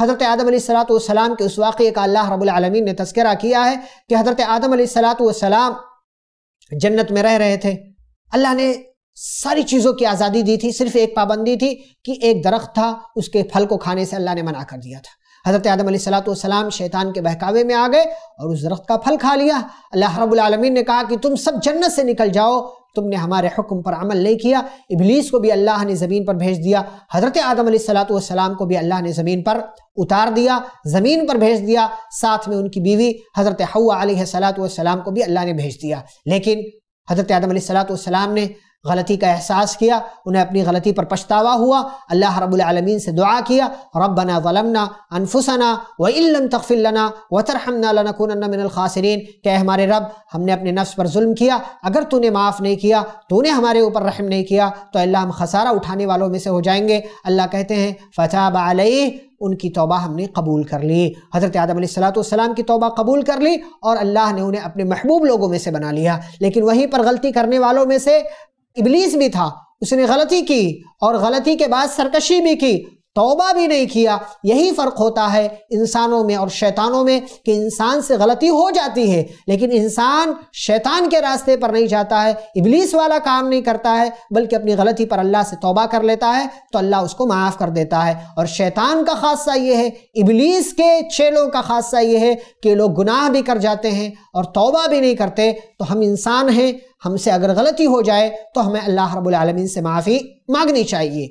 हज़रत आदम सलाम के उस वाक़े का अल्लाह रबालमीन ने तस्करा किया है कि हज़रत आदम सलाम जन्नत में रह रहे थे अल्लाह ने सारी चीज़ों की आज़ादी दी थी सिर्फ एक पाबंदी थी कि एक दरख्त था उसके फल को खाने से अल्लाह ने मना कर दिया था हज़रत आदम सलाम शैतान के बहकावे में आ गए और उस दरख्त का फल खा लिया अल्लाह रबालमीन ने कहा कि तुम सब जन्नत से निकल जाओ तुमने हमारे हुक्म पर अमल नहीं किया इबलीस को भी अल्लाह ने ज़मीन पर भेज दिया हज़रत आदम सलाम को भी अल्लाह ने ज़मीन पर उतार दिया ज़मीन पर भेज दिया साथ में उनकी बीवी हज़रत हवा सलाम को भी अल्लाह ने भेज दिया लेकिन हज़रत आदम सलाम ने गलती का एहसास किया उन्हें अपनी गलती पर पछतावा हुआ अल्लाह रबालमीन से दुआ किया रबना वलमना अनफुसना व इलम तकफ़िलना वतरहमना के हमारे रब हमने अपने नफ्स पर जुल्म किया अगर तूने माफ़ नहीं किया तूने हमारे ऊपर रहम नहीं किया तो अल्लाह हम खसारा उठाने वालों में से हो जाएंगे अल्लाह कहते हैं फ़ताब बलई उनकी तोबा हमने कबूल कर ली हज़रत आदम सलाम की तोबा कबूल कर ली और अल्लाह ने उन्हें अपने महबूब लोगों में से बना लिया लेकिन वहीं पर गलती करने वालों में से इबलीस भी था उसने गलती की और गलती के बाद सरकशी भी की तौबा भी नहीं किया यही फ़र्क होता है इंसानों में और शैतानों में कि इंसान से गलती हो जाती है लेकिन इंसान शैतान के रास्ते पर नहीं जाता है इबलीस वाला काम नहीं करता है बल्कि अपनी गलती पर अल्लाह से तौबा कर लेता है तो अल्लाह उसको माफ़ कर देता है और शैतान का खादसा ये है इबलीस के चेलों का खादसा ये है कि लोग गुनाह भी कर जाते हैं और तौबा भी नहीं करते तो हम इंसान हैं हमसे अगर गलती हो जाए तो हमें अल्लाह रब्बुल रबालमीन से माफ़ी मांगनी चाहिए